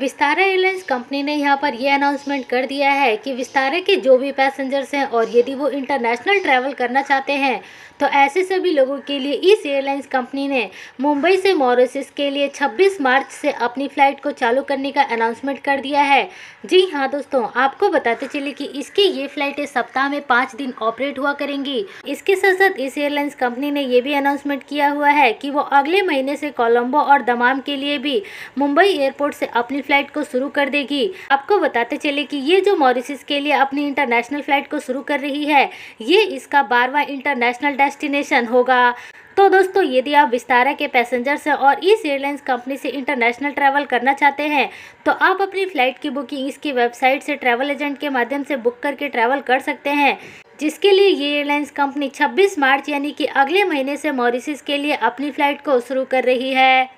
Vistara airlines company ने यहाँ पर यह अनाउंसमेंट कर दिया है कि विस्तारा के जो भी पैसेंजर्स हैं और यदि वो इंटरनेशनल ट्रैवल करना चाहते हैं तो ऐसे सभी लोगों के लिए इस एयरलाइंस कंपनी ने मुंबई से मॉरिसस के लिए 26 मार्च से अपनी फ़्लाइट को चालू करने का अनाउंसमेंट कर दिया है जी हाँ दोस्तों आपको बताते चले कि इसकी ये फ़्लाइटें सप्ताह में पाँच दिन ऑपरेट हुआ करेंगी इसके साथ साथ इस एयरलाइंस कंपनी ने यह भी अनाउंसमेंट किया हुआ है कि वो अगले महीने से कोलम्बो और दमाम के लिए भी मुंबई एयरपोर्ट से अपनी फ्लाइट को शुरू कर देगी आपको बताते चले कि ये जो मॉरिशस के लिए अपनी इंटरनेशनल फ्लाइट को शुरू कर रही है ये इसका बारवा इंटरनेशनल डेस्टिनेशन होगा तो दोस्तों यदि आप विस्तारा के पैसेंजर्स हैं और इस एयरलाइंस कंपनी से इंटरनेशनल ट्रैवल करना चाहते हैं तो आप अपनी फ़्लाइट की बुकिंग इसकी वेबसाइट से ट्रैवल एजेंट के माध्यम से बुक करके ट्रैवल कर सकते हैं जिसके लिए ये एयरलाइंस कंपनी 26 मार्च यानी कि अगले महीने से मॉरिशस के लिए अपनी फ़्लाइट को शुरू कर रही है